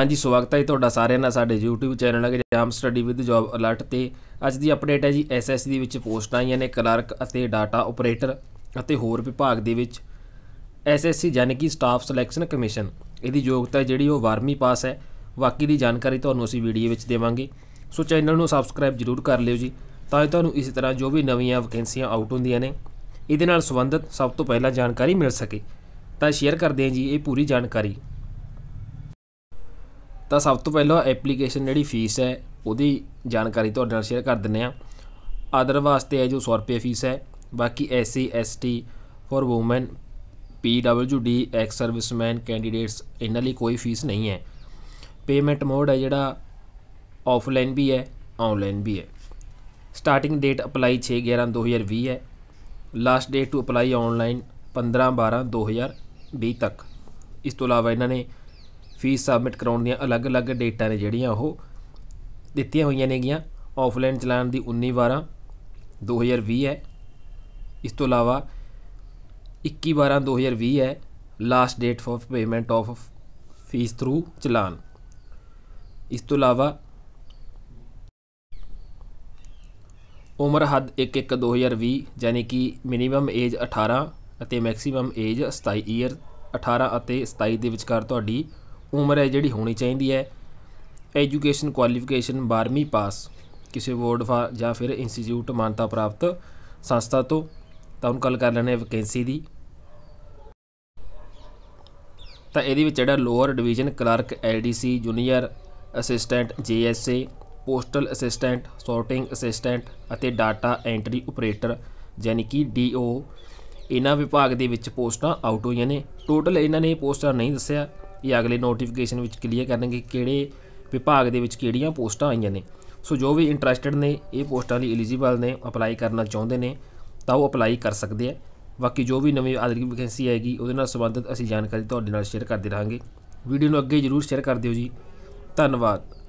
ਹਾਂਜੀ ਸਵਾਗਤ ਹੈ ਤੁਹਾਡਾ ਸਾਰਿਆਂ ਦਾ ਸਾਡੇ YouTube ਚੈਨਲ ਅਗੇ ਜਾਮ ਸਟੱਡੀ ਵਿਦ ਜੌਬ ਅਲਰਟ ਤੇ ਅੱਜ ਦੀ ਅਪਡੇਟ ਹੈ ਜੀ SSC ਦੇ ਵਿੱਚ ਪੋਸਟਾਂ ਆਈਆਂ ਨੇ ਕਲਰਕ ਅਤੇ ਡਾਟਾ ਆਪਰੇਟਰ ਅਤੇ ਹੋਰ ਵਿਭਾਗ ਦੇ ਵਿੱਚ SSC ਯਾਨੀ ਕਿ ਸਟਾਫ ਸਿਲੈਕਸ਼ਨ ਕਮਿਸ਼ਨ ਇਹਦੀ ਯੋਗਤਾ ਜਿਹੜੀ ਉਹ 12ਵੀਂ ਪਾਸ ਹੈ ਬਾਕੀ ਦੀ ਜਾਣਕਾਰੀ ਤੁਹਾਨੂੰ ਅਸੀਂ ਵੀਡੀਓ ਵਿੱਚ ਦੇਵਾਂਗੇ ਸੋ ਚੈਨਲ ਨੂੰ ਸਬਸਕ੍ਰਾਈਬ ਜ਼ਰੂਰ ਕਰ ਲਿਓ ਜੀ ਤਾਂ ਜੋ ਤੁਹਾਨੂੰ ਇਸੇ ਤਰ੍ਹਾਂ ਜੋ ਵੀ ਨਵੀਆਂ ਵੈਕੈਂਸੀਆਂ ਆਊਟ ਹੁੰਦੀਆਂ ਨੇ ਇਹਦੇ ਨਾਲ ਸੰਬੰਧਿਤ ਸਭ ਤੋਂ ਪਹਿਲਾਂ ਜਾਣਕਾਰੀ ਮਿਲ ਸਕੇ ਤਾਂ ਸ਼ੇਅਰ ਕਰਦੇ ਹਾਂ ਜੀ ਇਹ ਪੂਰੀ ਜਾਣਕਾਰੀ ਤਾਂ ਸਭ ਤੋਂ ਪਹਿਲਾਂ ਐਪਲੀਕੇਸ਼ਨ ਜਿਹੜੀ ਫੀਸ ਹੈ ਉਹਦੀ ਜਾਣਕਾਰੀ ਤੁਹਾਡੇ ਨਾਲ ਸ਼ੇਅਰ ਕਰ ਦਿੰਨੇ ਆ ਆਦਰ ਵਾਸਤੇ ਹੈ ਜੋ 100 ਰੁਪਏ ਫੀਸ ਹੈ ਬਾਕੀ SC ST for women PWD ex serviceman candidates ਇਹਨਾਂ ਲਈ ਕੋਈ ਫੀਸ ਨਹੀਂ ਹੈ ਪੇਮੈਂਟ ਮੋਡ ਹੈ ਜਿਹੜਾ ਆਫਲਾਈਨ ਵੀ ਹੈ ਆਨਲਾਈਨ ਵੀ ਹੈ ਸਟਾਰਟਿੰਗ ਡੇਟ ਅਪਲਾਈ 6 11 2020 ਹੈ last date to apply online 15 12 2020 ਤੱਕ ਇਸ ਤੋਂ ਇਲਾਵਾ ਇਹਨਾਂ ਨੇ ਫੀਸ ਸਬਮਿਟ ਕਰਾਉਣ ਦੀਆਂ ਅਲੱਗ-ਅਲੱਗ ਡੇਟਾਂ ਨੇ ਜਿਹੜੀਆਂ ਉਹ ਦਿੱਤੀਆਂ ਹੋਈਆਂ ਨੇਗੀਆਂ ਆਫਲਾਈਨ ਚਲਾਨ ਦੀ 19 12 2020 ਹੈ ਇਸ ਤੋਂ ਇਲਾਵਾ 21 12 2020 ਹੈ last date for payment of fee through challan ਇਸ ਤੋਂ ਇਲਾਵਾ ਉਮਰ ਹੱਦ 1 1 2020 ਯਾਨੀ ਕਿ ਮਿਨੀਮਮ ਏਜ 18 ਅਤੇ ਮੈਕਸਿਮਮ ਏਜ 27 ਇਅਰ 18 ਅਤੇ 27 ਦੇ ਵਿਚਕਾਰ ਤੁਹਾਡੀ ਉਮਰ ਹੈ ਜਿਹੜੀ ਹੋਣੀ ਚਾਹੀਦੀ ਹੈ ਐਜੂਕੇਸ਼ਨ ਕੁਆਲੀਫਿਕੇਸ਼ਨ 12ਵੀਂ ਪਾਸ ਕਿਸੇ ਬੋਰਡ ਜਾਂ ਫਿਰ ਇੰਸਟੀਚਿਊਟ ਮਾਨਤਾ ਪ੍ਰਾਪਤ ਸੰਸਥਾ ਤੋਂ ਤਾਂ ਉਹਨਾਂ ਕੱਲ ਕਰ ਲੈਣੇ ਵੈਕੈਂਸੀ ਦੀ ਤਾਂ ਇਹਦੇ ਵਿੱਚ ਜਿਹੜਾ lower division clerk LDC junior assistant JSA postal assistant sorting assistant ਅਤੇ ਡਾਟਾ ਐਂਟਰੀ ਆਪਰੇਟਰ ਯਾਨੀ ਕਿ ਡੀਓ ਇਹਨਾਂ ਵਿਭਾਗ ਦੇ ਵਿੱਚ ਪੋਸਟਾਂ ਆਊਟ ਹੋਈਆਂ ਨੇ ਟੋਟਲ ਇਹਨਾਂ ਨੇ ਪੋਸਟਾਂ ਨਹੀਂ ਦੱਸਿਆ ਇਹ ਅਗਲੇ ਨੋਟੀਫਿਕੇਸ਼ਨ ਵਿੱਚ ਕਲੀਅਰ ਕਰਨਗੇ ਕਿਹੜੇ ਵਿਭਾਗ ਦੇ ਵਿੱਚ ਕਿਹੜੀਆਂ ਪੋਸਟਾਂ ਆਈਆਂ ਨੇ ਸੋ ਜੋ ਵੀ ਇੰਟਰਸਟਿਡ ਨੇ ਇਹ ਪੋਸਟਾਂ ਲਈ ਐਲੀਜੀਬਲ ਨੇ ਅਪਲਾਈ ਕਰਨਾ ਚਾਹੁੰਦੇ ਨੇ ਤਾਂ ਉਹ ਅਪਲਾਈ ਕਰ ਸਕਦੇ ਆ ਬਾਕੀ ਜੋ ਵੀ ਨਵੀਂ ਆਦਰਿਕ ਵੈਕੈਂਸੀ ਆਏਗੀ ਉਹਦੇ ਨਾਲ ਸੰਬੰਧਿਤ ਅਸੀਂ ਜਾਣਕਾਰੀ ਤੁਹਾਡੇ ਨਾਲ ਸ਼ੇਅਰ ਕਰਦੇ ਰਹਾਂਗੇ ਵੀਡੀਓ ਨੂੰ ਅੱਗੇ ਜਰੂਰ ਸ਼ੇਅਰ ਕਰ ਦਿਓ ਜੀ ਧੰਨਵਾਦ